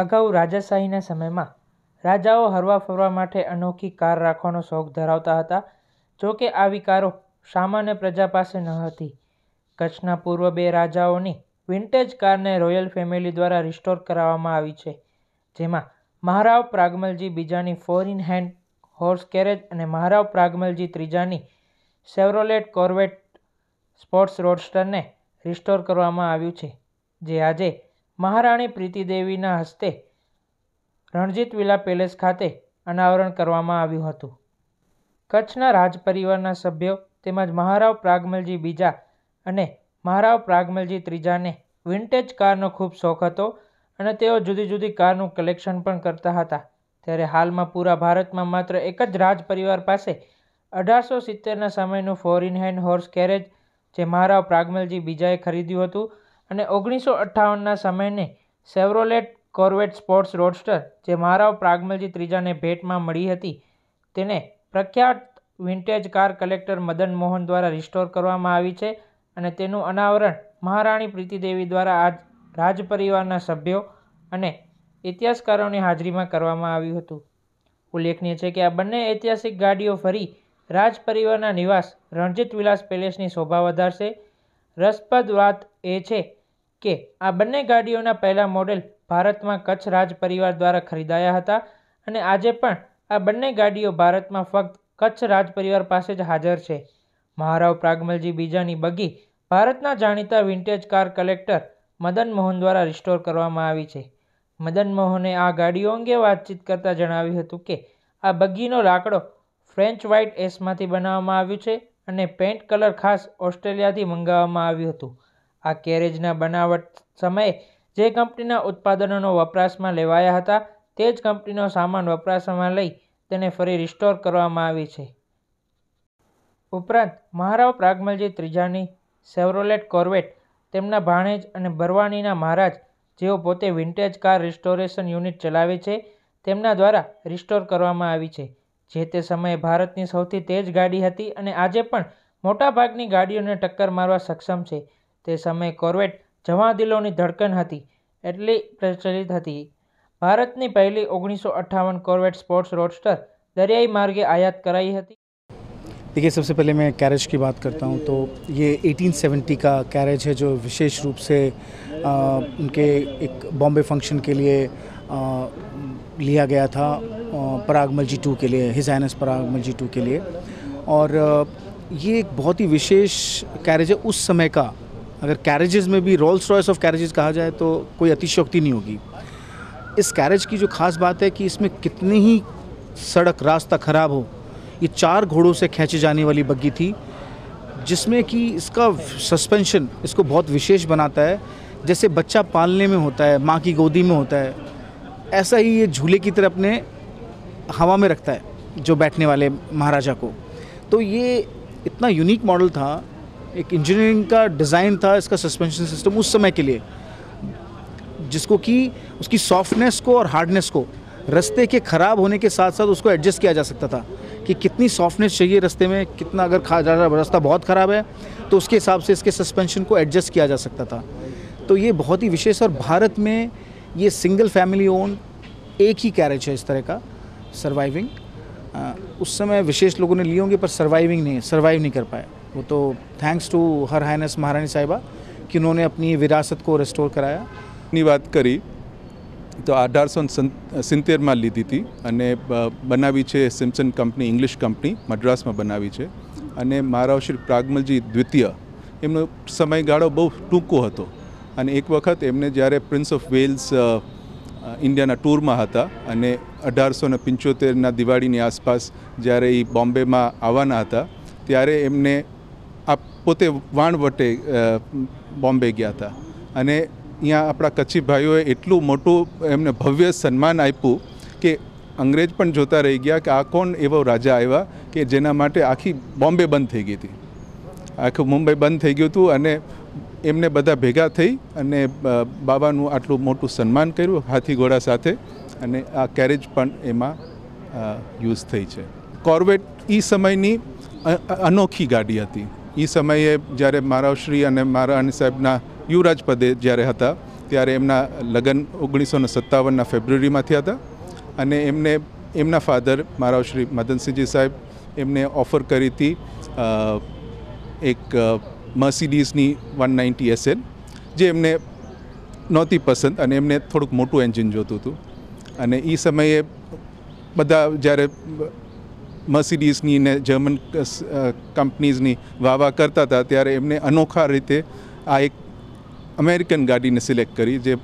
અગાઉ રાજાશાહીના સમયમાં રાજાઓ હરવા ફરવા માટે અનોખી કાર રાખવાનો શોખ ધરાવતા હતા જો કે આવી કારો સામાન્ય પ્રજા પાસે ન હતી કચ્છના પૂર્વ બે રાજાઓની વિન્ટેજ કારને રોયલ ફેમિલી દ્વારા રિસ્ટોર કરાવવામાં આવી છે જેમાં મહારાવ પ્રાગમલજી બીજાની four in hand horse carriage અને મહારાવ પ્રાગમલજી ત્રીજાની સેવરોલેટ કોર્વેટ સ્પોર્ટ્સ રોડસ્ટરને રિસ્ટોર કરવામાં આવ્યું છે જે આજે મહારાણી પ્રીતિદેવીના હસ્તે રણજીત વિલા પેલેસ ખાતે અનાવરણ કરવામાં આવ્યું હતું કચ્છના રાજ પરિવારના સભ્યો તેમજ મહારાવ પ્રાગમલજી બીજા અને મહારાવ પ્રાગમલજી ત્રીજાને વિન્ટેજ કારનો ખૂબ શોખ હતો અને તેઓ જુદી જુદી કારનું કલેક્શન પણ કરતા હતા ત્યારે હાલમાં પૂરા ભારતમાં માત્ર એક જ રાજ પરિવાર પાસે અઢારસો સિત્તેરના સમયનું ફોરિન હેન્ડ હોર્સ કેરેજ જે મહારાવ પ્રાગમલજી બીજાએ ખરીદ્યું હતું અને ઓગણીસો અઠ્ઠાવનના સમયને સેવરોલેટ કોર્વેટ સ્પોર્ટ્સ રોડસ્ટર જે મહારાવ પ્રાગમલજી ત્રીજાને ભેટમાં મળી હતી તેને પ્રખ્યાત vintage car collector Madan Mohan દ્વારા રિસ્ટોર કરવામાં આવી છે અને તેનું અનાવરણ મહારાણી પ્રીતિદેવી દ્વારા આજ રાજ પરિવારના સભ્યો અને ઇતિહાસકારોની હાજરીમાં કરવામાં આવ્યું હતું ઉલ્લેખનીય છે કે આ બંને ઐતિહાસિક ગાડીઓ ફરી રાજ પરિવારના નિવાસ રણજીત વિલાસ પેલેસની શોભા વધારશે રસપ્રદ વાત એ છે કે આ બંને ગાડીઓના પહેલાં મોડેલ ભારતમાં કચ્છ રાજ પરિવાર દ્વારા ખરીદાયા હતા અને આજે પણ આ બંને ગાડીઓ ભારતમાં ફક્ત કચ્છ રાજ પરિવાર પાસે જ હાજર છે મહારાવ પ્રાગમલજી બીજાની બગી ભારતના જાણીતા vintage car collector Madan Mohan દ્વારા રિસ્ટોર કરવામાં આવી છે મદન મોહને આ ગાડીઓ અંગે વાતચીત કરતાં જણાવ્યું હતું કે આ બગીનો લાકડો ફ્રેન્ચ વ્હાઇટ એસમાંથી બનાવવામાં આવ્યું છે અને પેન્ટ કલર ખાસ ઓસ્ટ્રેલિયાથી મંગાવવામાં આવ્યું હતું આ કેરેજના બનાવટ સમયે જે કંપનીના ઉત્પાદનોનો વપરાશમાં લેવાયા હતા તે જ કંપનીનો સામાન વપરાશમાં લઈ તેને ફરી રિસ્ટોર કરવામાં આવી છે ઉપરાંત મહારાવ પ્રાગમલજી ત્રીજાની સેવરોલેટ કોર્વેટ તેમના ભાણેજ અને બરવાણીના મહારાજ જેઓ પોતે વિન્ટેજ કાર રિસ્ટોરેશન યુનિટ ચલાવે છે તેમના દ્વારા રિસ્ટોર કરવામાં આવી છે જે તે સમયે ભારતની સૌથી તેજ ગાડી હતી અને આજે પણ મોટાભાગની ગાડીઓને ટક્કર મારવા સક્ષમ છે તે સમયે કોર્વેટ જવા દિલોની ધડકન હતી એટલી પ્રચલિત હતી ભારતની પહેલી ઓગણીસો અઠ્ઠાવન કોર્વેટ સ્પોર્ટ્સ રોડસ્ટર દરિયાઈ માર્ગે આયાત કરાઈ હતી देखिए सबसे पहले मैं कैरेज की बात करता हूँ तो ये 1870 का कैरेज है जो विशेष रूप से आ, उनके एक बॉम्बे फंक्शन के लिए आ, लिया गया था परागमल जी टू के लिए पराग मल जी टू के लिए और ये एक बहुत ही विशेष कैरेज है उस समय का अगर कैरेजेस में भी रोल्स रॉयस ऑफ कैरेजेस कहा जाए तो कोई अतिशयोक्ति नहीं होगी इस कैरेज की जो खास बात है कि इसमें कितनी ही सड़क रास्ता ख़राब हो ये चार घोड़ों से खींचे जाने वाली बग्गी थी जिसमें कि इसका सस्पेंशन इसको बहुत विशेष बनाता है जैसे बच्चा पालने में होता है माँ की गोदी में होता है ऐसा ही ये झूले की तरह अपने हवा में रखता है जो बैठने वाले महाराजा को तो ये इतना यूनिक मॉडल था एक इंजीनियरिंग का डिज़ाइन था इसका सस्पेंशन सिस्टम उस समय के लिए जिसको कि उसकी सॉफ्टनेस को और हार्डनेस को रस्ते के ख़राब होने के साथ साथ उसको एडजस्ट किया जा सकता था कि कितनी सॉफ्टनेस चाहिए रस्ते में कितना अगर खा जा रहा रास्ता बहुत ख़राब है तो उसके हिसाब से इसके सस्पेंशन को एडजस्ट किया जा सकता था तो ये बहुत ही विशेष और भारत में ये सिंगल फैमिली ओन एक ही कैरेज है इस तरह का सर्वाइविंग उस समय विशेष लोगों ने लिए होंगे पर सर्वाइविंग नहीं सर्वाइव नहीं कर पाया वो तो थैंक्स टू हर हाइनस महारानी साहिबा कि उन्होंने अपनी विरासत को रिस्टोर कराया ની વાત કરી તો અઢારસો સિત્તેરમાં લીધી હતી અને બનાવી છે સિમ્સન કંપની ઇંગ્લિશ કંપની મદ્રાસમાં બનાવી છે અને મહારાવ શ્રી પ્રાગમલજી દ્વિતીય એમનો સમયગાળો બહુ ટૂંકો હતો અને એક વખત એમને જ્યારે પ્રિન્સ ઓફ વેલ્સ ઇન્ડિયાના ટૂરમાં હતા અને અઢારસો ને પંચોતેરના દિવાળીની આસપાસ જ્યારે એ બોમ્બેમાં આવવાના હતા ત્યારે એમને પોતે વાણવટે બોમ્બે ગયા હતા અને અહીંયા આપણા કચ્છી ભાઈઓએ એટલું મોટું એમને ભવ્ય સન્માન આપ્યું કે અંગ્રેજ પણ જોતા રહી ગયા કે આ કોણ એવો રાજા આવ્યા કે જેના માટે આખી બોમ્બે બંધ થઈ ગઈ હતી આખું મુંબઈ બંધ થઈ ગયું હતું અને એમને બધા ભેગા થઈ અને બાબાનું આટલું મોટું સન્માન કર્યું હાથી ઘોડા સાથે અને આ કેરેજ પણ એમાં યુઝ થઈ છે કોર્વેટ એ સમયની અનોખી ગાડી હતી એ સમયે જ્યારે મારા શ્રી અને મહારાણી સાહેબના યુવરાજ પદે જ્યારે હતા ત્યારે એમના લગ્ન ઓગણીસો સત્તાવનના ફેબ્રુઆરીમાં થયા હતા અને એમને એમના ફાધર મારા શ્રી મદનસિંહજી સાહેબ એમને ઓફર કરી હતી એક મર્સિડીઝની વન નાઇન્ટી એસએન જે એમને નહોતી પસંદ અને એમને થોડુંક મોટું એન્જિન જોતું હતું અને એ સમયે બધા જ્યારે મર્સિડીઝની ને જર્મન કંપનીઝની વાવા કરતા હતા ત્યારે એમને અનોખા રીતે આ એક અમેરિકન ગાડીને સિલેક્ટ કરી જે